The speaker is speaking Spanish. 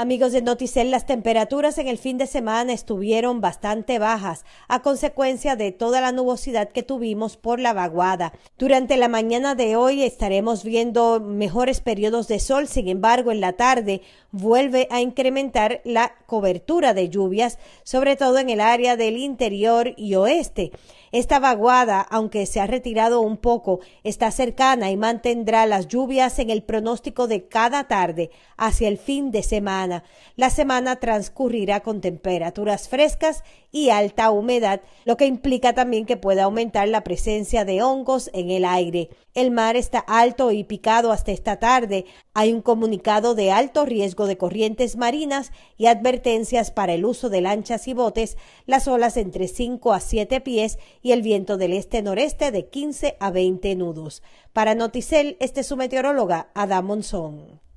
Amigos de Noticel, las temperaturas en el fin de semana estuvieron bastante bajas a consecuencia de toda la nubosidad que tuvimos por la vaguada. Durante la mañana de hoy estaremos viendo mejores periodos de sol, sin embargo, en la tarde vuelve a incrementar la cobertura de lluvias, sobre todo en el área del interior y oeste. Esta vaguada, aunque se ha retirado un poco, está cercana y mantendrá las lluvias en el pronóstico de cada tarde hacia el fin de semana. La semana transcurrirá con temperaturas frescas y alta humedad, lo que implica también que pueda aumentar la presencia de hongos en el aire. El mar está alto y picado hasta esta tarde. Hay un comunicado de alto riesgo de corrientes marinas y advertencias para el uso de lanchas y botes, las olas entre 5 a 7 pies y el viento del este-noreste de 15 a 20 nudos. Para Noticel, este es su meteoróloga, Adam Monzón.